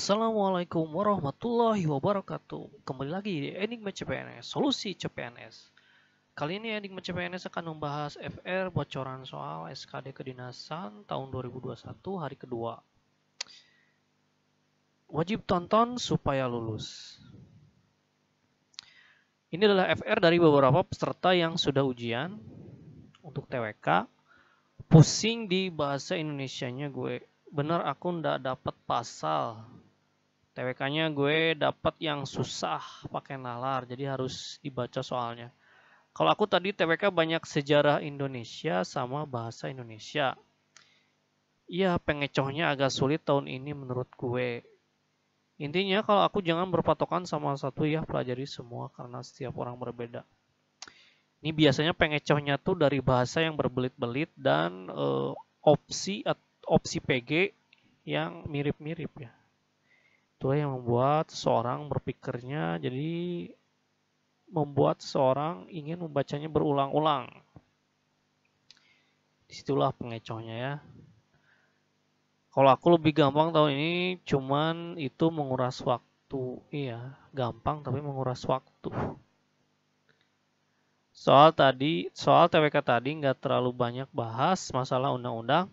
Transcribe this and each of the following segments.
Assalamualaikum warahmatullahi wabarakatuh. Kembali lagi di Enigma CPNS, solusi CPNS. Kali ini Enigma CPNS akan membahas FR bocoran soal SKD Kedinasan tahun 2021 hari kedua. Wajib tonton supaya lulus. Ini adalah FR dari beberapa peserta yang sudah ujian untuk TWK. Pusing di bahasa Indonesia nya gue. Bener aku ndak dapat pasal TWK-nya gue dapat yang susah pakai nalar, jadi harus dibaca soalnya. Kalau aku tadi TWK banyak sejarah Indonesia sama bahasa Indonesia. Iya, pengecohnya agak sulit tahun ini menurut gue. Intinya kalau aku jangan berpatokan sama satu ya, pelajari semua karena setiap orang berbeda. Ini biasanya pengecohnya tuh dari bahasa yang berbelit-belit dan uh, opsi opsi PG yang mirip-mirip ya itulah yang membuat seorang berpikirnya jadi membuat seorang ingin membacanya berulang-ulang. Disitulah pengecohnya ya. Kalau aku lebih gampang tahun ini cuman itu menguras waktu. Iya, gampang tapi menguras waktu. Soal tadi, soal TWK tadi nggak terlalu banyak bahas masalah undang-undang.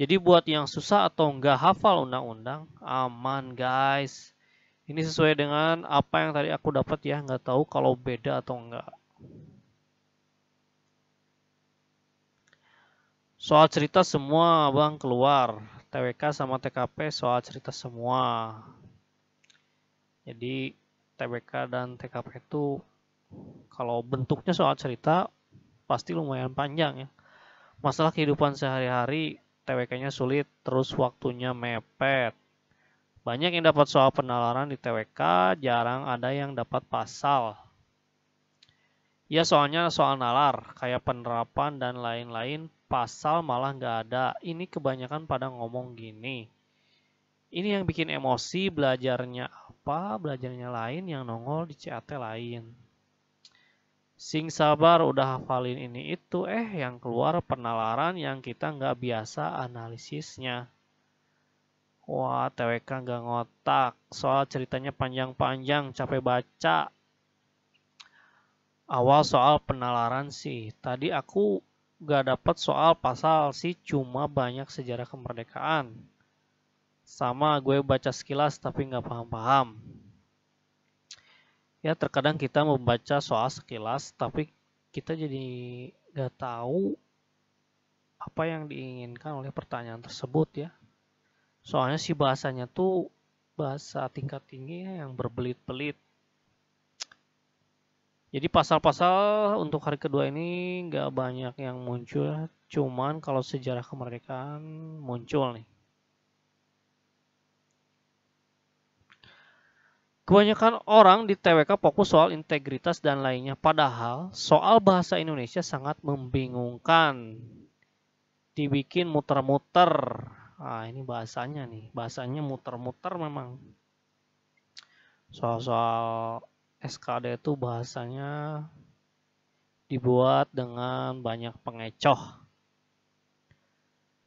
Jadi buat yang susah atau nggak hafal undang-undang, aman guys. Ini sesuai dengan apa yang tadi aku dapat ya, nggak tahu kalau beda atau nggak. Soal cerita semua abang keluar, TWK sama TKP soal cerita semua. Jadi TWK dan TKP itu kalau bentuknya soal cerita pasti lumayan panjang ya. Masalah kehidupan sehari-hari TWK-nya sulit, terus waktunya mepet. Banyak yang dapat soal penalaran di TWK, jarang ada yang dapat pasal. Ya soalnya soal nalar, kayak penerapan dan lain-lain, pasal malah nggak ada. Ini kebanyakan pada ngomong gini. Ini yang bikin emosi, belajarnya apa, belajarnya lain, yang nongol di CAT lain. Sing sabar udah hafalin ini itu eh yang keluar penalaran yang kita nggak biasa analisisnya. Wah TWK nggak ngotak, soal ceritanya panjang-panjang capek baca. Awal soal penalaran sih, tadi aku nggak dapat soal pasal sih cuma banyak sejarah kemerdekaan. Sama gue baca sekilas tapi nggak paham-paham ya terkadang kita membaca soal sekilas tapi kita jadi nggak tahu apa yang diinginkan oleh pertanyaan tersebut ya soalnya si bahasanya tuh bahasa tingkat tinggi ya, yang berbelit-belit jadi pasal-pasal untuk hari kedua ini nggak banyak yang muncul ya. cuman kalau sejarah kemerdekaan muncul nih Kebanyakan orang di TWK fokus soal integritas dan lainnya, padahal soal bahasa Indonesia sangat membingungkan. Dibikin muter-muter. Ah, ini bahasanya nih, bahasanya muter-muter memang. Soal-soal SKD itu bahasanya dibuat dengan banyak pengecoh.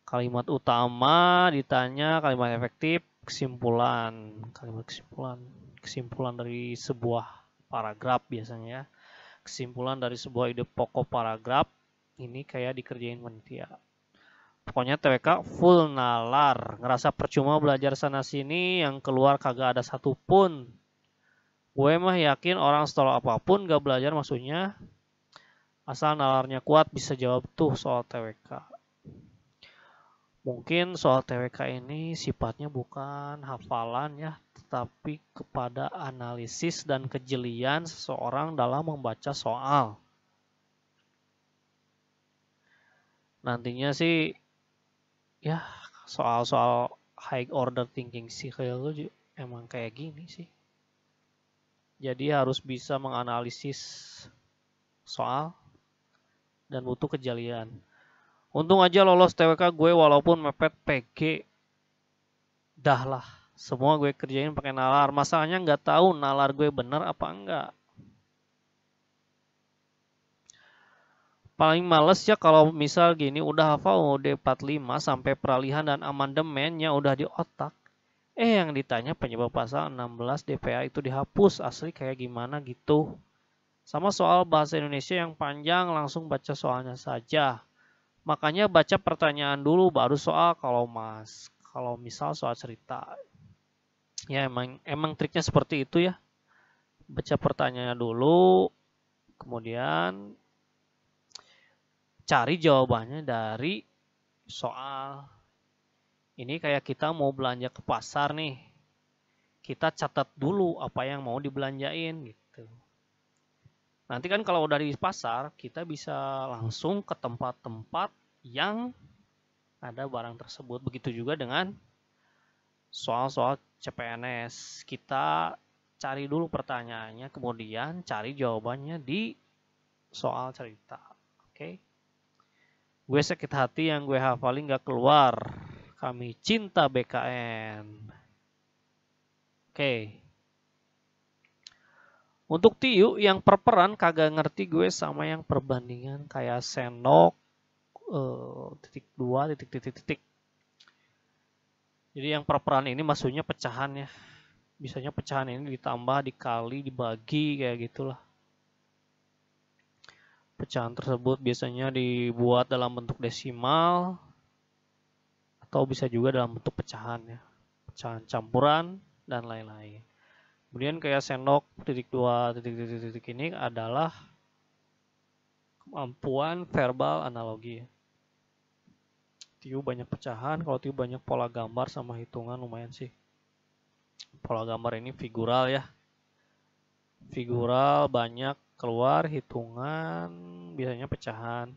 Kalimat utama ditanya, kalimat efektif, kesimpulan, kalimat kesimpulan kesimpulan dari sebuah paragraf biasanya. Kesimpulan dari sebuah ide pokok paragraf ini kayak dikerjain panitia. Pokoknya TWK full nalar, ngerasa percuma belajar sana sini yang keluar kagak ada satupun. Gue mah yakin orang setelah apapun gak belajar maksudnya asal nalarnya kuat bisa jawab tuh soal TWK. Mungkin soal TWK ini sifatnya bukan hafalan ya, tapi kepada analisis dan kejelian seseorang dalam membaca soal. Nantinya sih, ya soal-soal high order thinking sih kayak itu emang kayak gini sih. Jadi harus bisa menganalisis soal dan butuh kejelian. Untung aja lolos TWK gue walaupun mepet PG. Dah lah semua gue kerjain pakai nalar masalahnya nggak tahu nalar gue bener apa enggak paling males ya kalau misal gini udah hafal UD 45 sampai peralihan dan amandemennya udah di otak eh yang ditanya penyebab pasal 16 DPA itu dihapus asli kayak gimana gitu sama soal bahasa Indonesia yang panjang langsung baca soalnya saja makanya baca pertanyaan dulu baru soal kalau mas kalau misal soal cerita ya emang emang triknya seperti itu ya baca pertanyaannya dulu kemudian cari jawabannya dari soal ini kayak kita mau belanja ke pasar nih kita catat dulu apa yang mau dibelanjain gitu nanti kan kalau dari pasar kita bisa langsung ke tempat-tempat yang ada barang tersebut begitu juga dengan soal-soal CPNS. Kita cari dulu pertanyaannya, kemudian cari jawabannya di soal cerita. Oke. Okay? Gue sakit hati yang gue hafalin gak keluar. Kami cinta BKN. Oke. Okay. Untuk Tiu yang perperan kagak ngerti gue sama yang perbandingan kayak sendok uh, titik dua titik titik titik jadi yang perperan ini maksudnya pecahan ya bisanya pecahan ini ditambah dikali dibagi kayak gitulah pecahan tersebut biasanya dibuat dalam bentuk desimal atau bisa juga dalam bentuk pecahan ya pecahan campuran dan lain-lain kemudian kayak sendok titik dua titik titik titik ini adalah kemampuan verbal analogi ya. TIU banyak pecahan, kalau TIU banyak pola gambar sama hitungan lumayan sih. Pola gambar ini figural ya. Figural banyak keluar, hitungan biasanya pecahan.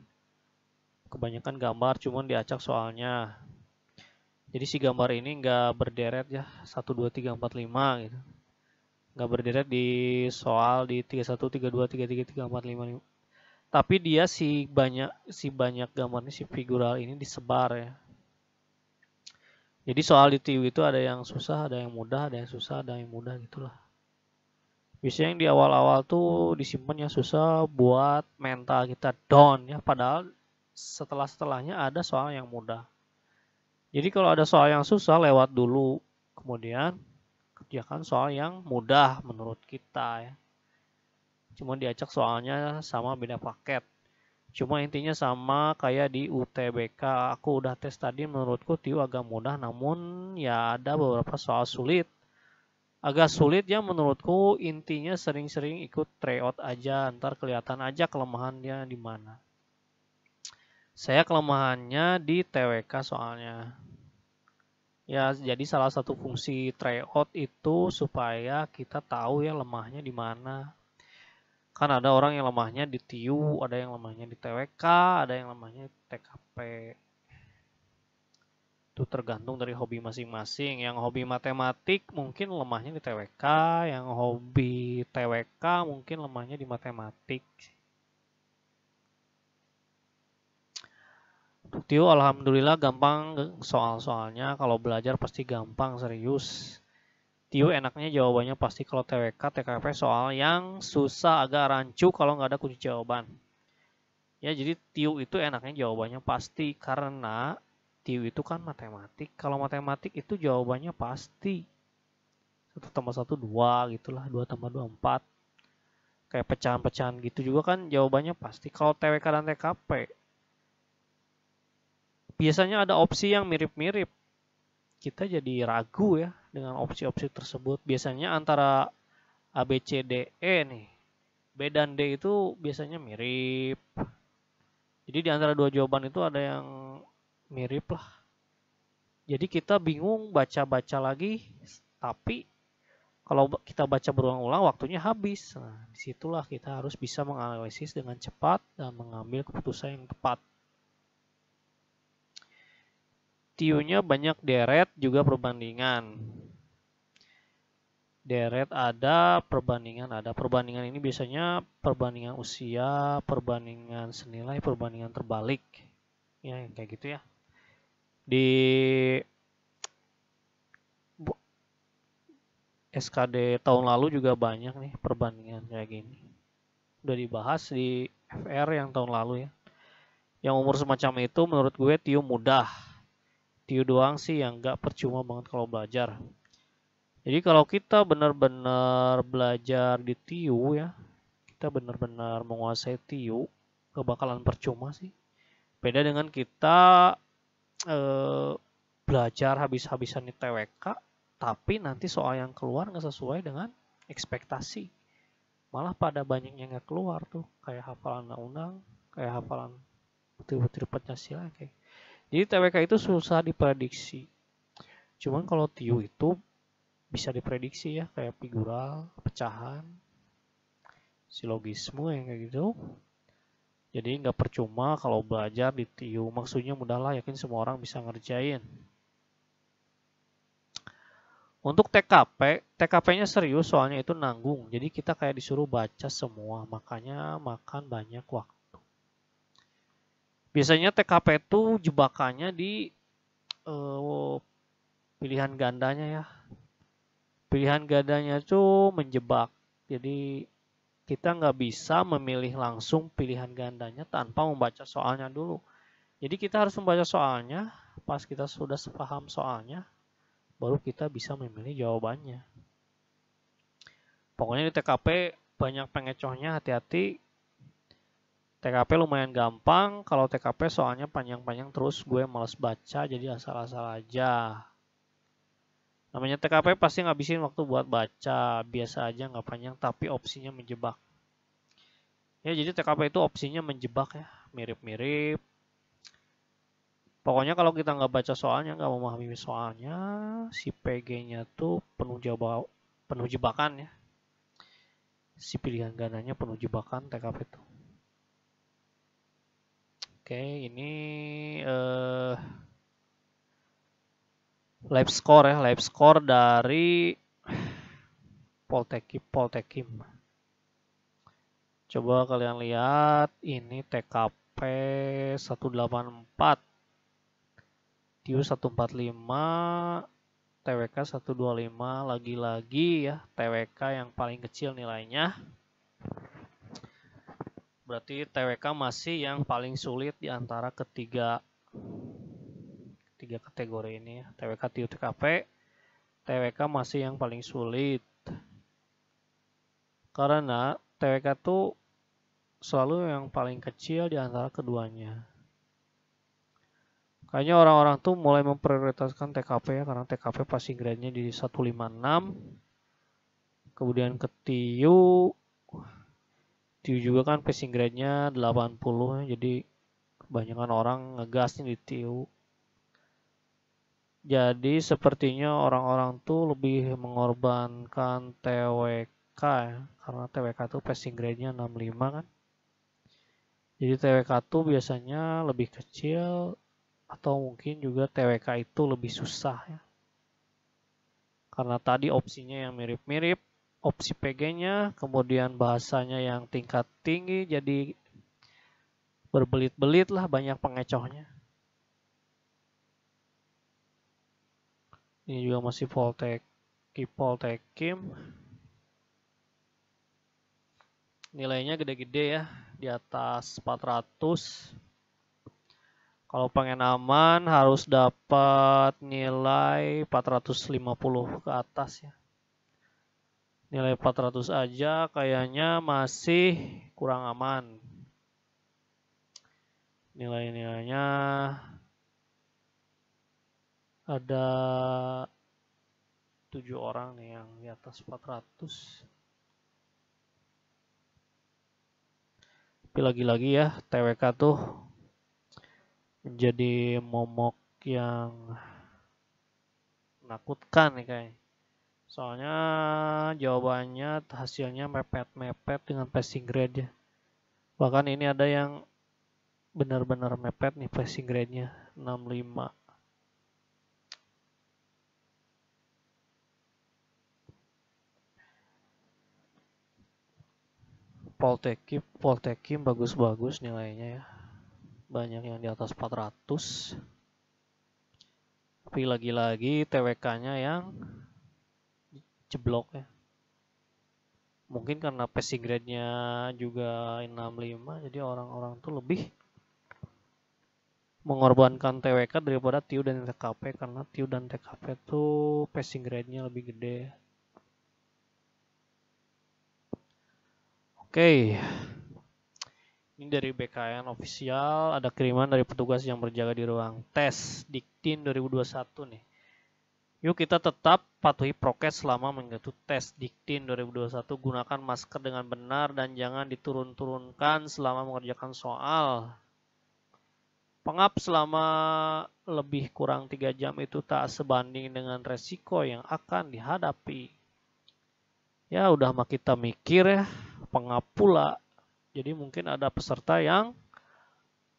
Kebanyakan gambar cuman diacak soalnya. Jadi si gambar ini nggak berderet ya, 1, 2, 3, 4, 5 gitu. Nggak berderet di soal di 31, 32, 33, 34, 5, 5 tapi dia si banyak si banyak gambar gambarnya si figural ini disebar ya jadi soal di TU itu ada yang susah ada yang mudah ada yang susah ada yang mudah gitulah biasanya yang di awal-awal tuh disimpan yang susah buat mental kita down ya padahal setelah setelahnya ada soal yang mudah jadi kalau ada soal yang susah lewat dulu kemudian kerjakan soal yang mudah menurut kita ya Cuma diacak soalnya sama beda paket. Cuma intinya sama kayak di UTBK. Aku udah tes tadi menurutku TIU agak mudah namun ya ada beberapa soal sulit. Agak sulit ya menurutku intinya sering-sering ikut tryout aja. Ntar kelihatan aja kelemahannya di mana. Saya kelemahannya di TWK soalnya. Ya, jadi salah satu fungsi tryout itu supaya kita tahu ya lemahnya di mana kan ada orang yang lemahnya di TIU, ada yang lemahnya di TWK, ada yang lemahnya di TKP. Itu tergantung dari hobi masing-masing. Yang hobi matematik mungkin lemahnya di TWK, yang hobi TWK mungkin lemahnya di matematik. TIU alhamdulillah gampang soal-soalnya, kalau belajar pasti gampang, serius. Tio enaknya jawabannya pasti kalau TWK, TKP soal yang susah agak rancu kalau nggak ada kunci jawaban. Ya, jadi Tio itu enaknya jawabannya pasti karena Tio itu kan matematik. Kalau matematik itu jawabannya pasti. 1 tambah 1, 2 gitulah. dua tambah dua empat, Kayak pecahan-pecahan gitu juga kan jawabannya pasti. Kalau TWK dan TKP, biasanya ada opsi yang mirip-mirip. Kita jadi ragu ya, dengan opsi-opsi tersebut. Biasanya antara A, B, C, D, E nih. B dan D itu biasanya mirip. Jadi di antara dua jawaban itu ada yang mirip lah. Jadi kita bingung baca-baca lagi, tapi kalau kita baca berulang-ulang waktunya habis. Nah, disitulah kita harus bisa menganalisis dengan cepat dan mengambil keputusan yang tepat. Tiunya banyak deret juga perbandingan deret ada, perbandingan ada. Perbandingan ini biasanya perbandingan usia, perbandingan senilai, perbandingan terbalik. Ya, kayak gitu ya. Di SKD tahun lalu juga banyak nih perbandingan kayak gini. Udah dibahas di FR yang tahun lalu ya. Yang umur semacam itu menurut gue tiu mudah. tiu doang sih yang gak percuma banget kalau belajar. Jadi kalau kita benar-benar belajar di TIU ya, kita benar-benar menguasai TIU, kebakalan percuma sih. Beda dengan kita eh, belajar habis-habisan di TWK, tapi nanti soal yang keluar nggak sesuai dengan ekspektasi. Malah pada banyak yang nggak keluar tuh, kayak hafalan undang, kayak hafalan putri-putri Pancasila kayak. Jadi TWK itu susah diprediksi. Cuman kalau TIU itu bisa diprediksi ya kayak figural, pecahan, silogisme yang kayak gitu. Jadi nggak percuma kalau belajar di TIU, maksudnya mudahlah yakin semua orang bisa ngerjain. Untuk TKP, TKP-nya serius soalnya itu nanggung. Jadi kita kayak disuruh baca semua, makanya makan banyak waktu. Biasanya TKP itu jebakannya di uh, pilihan gandanya ya. Pilihan gandanya tuh menjebak. Jadi kita nggak bisa memilih langsung pilihan gandanya tanpa membaca soalnya dulu. Jadi kita harus membaca soalnya, pas kita sudah sepaham soalnya, baru kita bisa memilih jawabannya. Pokoknya di TKP banyak pengecohnya, hati-hati. TKP lumayan gampang, kalau TKP soalnya panjang-panjang terus gue males baca jadi asal-asal aja. Namanya TKP pasti ngabisin waktu buat baca, biasa aja nggak panjang tapi opsinya menjebak. Ya jadi TKP itu opsinya menjebak ya, mirip-mirip. Pokoknya kalau kita nggak baca soalnya, nggak memahami soalnya, si PG-nya tuh penuh jawab penuh jebakan ya. Si pilihan gananya penuh jebakan TKP itu. Oke, ini eh uh, live score ya live score dari Poltekim Poltekim coba kalian lihat ini TKP 184 TIU 145 TWK 125 lagi-lagi ya TWK yang paling kecil nilainya berarti TWK masih yang paling sulit di antara ketiga tiga kategori ini ya. TWK, TUTKP, TKP. TWK masih yang paling sulit. Karena TWK tuh selalu yang paling kecil di antara keduanya. Kayaknya orang-orang tuh mulai memprioritaskan TKP ya, karena TKP pasti grade-nya di 156. Kemudian ke TU, TU juga kan passing grade-nya 80, jadi kebanyakan orang ngegasnya di TU. Jadi sepertinya orang-orang tuh lebih mengorbankan TWK ya, karena TWK tuh passing grade-nya 65 kan. Jadi TWK tuh biasanya lebih kecil atau mungkin juga TWK itu lebih susah ya. Karena tadi opsinya yang mirip-mirip, opsi PG-nya, kemudian bahasanya yang tingkat tinggi jadi berbelit-belit lah banyak pengecohnya. ini juga masih Voltek keep Voltek Kim nilainya gede-gede ya di atas 400 kalau pengen aman harus dapat nilai 450 ke atas ya. Nilai 400 aja kayaknya masih kurang aman. Nilai-nilainya ada tujuh orang nih yang di atas 400 tapi lagi-lagi ya TWK tuh menjadi momok yang menakutkan nih kayak. soalnya jawabannya hasilnya mepet-mepet dengan passing grade ya bahkan ini ada yang benar-benar mepet nih passing grade-nya 65 Poltekim Poltekim bagus-bagus nilainya ya banyak yang di atas 400 tapi lagi-lagi TWK-nya yang jeblok ya mungkin karena passing grade-nya juga 65 jadi orang-orang tuh lebih mengorbankan TWK daripada TIU dan TKP karena TIU dan TKP tuh passing grade-nya lebih gede Oke. Ini dari BKN official, ada kiriman dari petugas yang berjaga di ruang tes Diktin 2021 nih. Yuk kita tetap patuhi prokes selama mengikuti tes Diktin 2021. Gunakan masker dengan benar dan jangan diturun-turunkan selama mengerjakan soal. Pengap selama lebih kurang 3 jam itu tak sebanding dengan resiko yang akan dihadapi. Ya udah mah kita mikir ya pengapula. Jadi mungkin ada peserta yang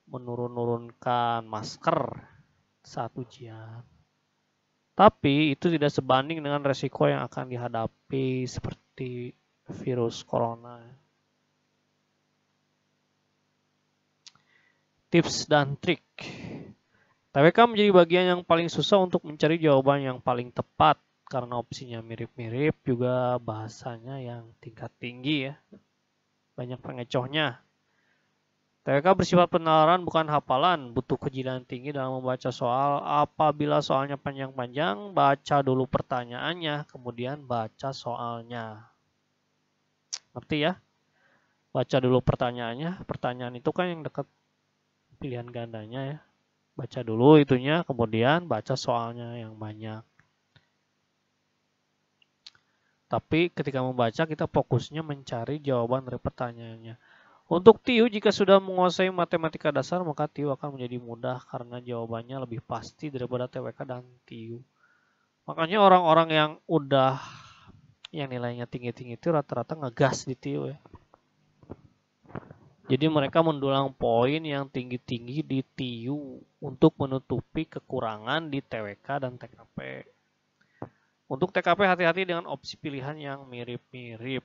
menurun-nurunkan masker saat ujian. Tapi itu tidak sebanding dengan resiko yang akan dihadapi seperti virus corona. Tips dan trik. TWK kan menjadi bagian yang paling susah untuk mencari jawaban yang paling tepat karena opsinya mirip-mirip juga bahasanya yang tingkat tinggi ya. Banyak pengecohnya. TWK bersifat penalaran bukan hafalan, butuh kejilan tinggi dalam membaca soal. Apabila soalnya panjang-panjang, baca dulu pertanyaannya, kemudian baca soalnya. Ngerti ya? Baca dulu pertanyaannya, pertanyaan itu kan yang dekat pilihan gandanya ya. Baca dulu itunya, kemudian baca soalnya yang banyak. Tapi ketika membaca kita fokusnya mencari jawaban dari pertanyaannya. Untuk Tiu, jika sudah menguasai matematika dasar, maka Tiu akan menjadi mudah karena jawabannya lebih pasti daripada TWK dan Tiu. Makanya orang-orang yang udah yang nilainya tinggi-tinggi itu rata-rata ngegas di Tiu ya. Jadi mereka mendulang poin yang tinggi-tinggi di TIU untuk menutupi kekurangan di TWK dan TKP. Untuk TKP hati-hati dengan opsi pilihan yang mirip-mirip.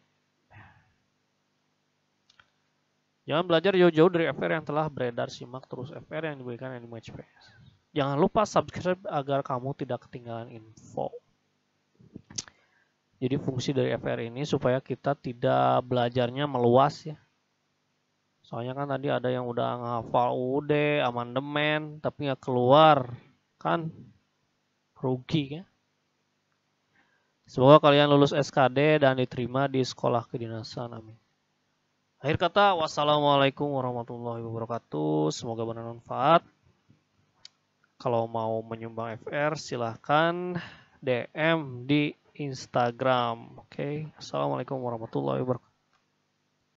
Jangan belajar jauh-jauh dari FR yang telah beredar, simak terus FR yang diberikan anime HPS. Jangan lupa subscribe agar kamu tidak ketinggalan info. Jadi fungsi dari FR ini supaya kita tidak belajarnya meluas ya. Soalnya kan tadi ada yang udah ngehafal UUD, amandemen, tapi nggak keluar. Kan rugi ya. Semoga kalian lulus SKD dan diterima di sekolah kedinasan. Amin. Akhir kata, wassalamualaikum warahmatullahi wabarakatuh. Semoga bermanfaat. Kalau mau menyumbang FR, silahkan DM di Instagram. Oke, okay. assalamualaikum warahmatullahi wabarakatuh.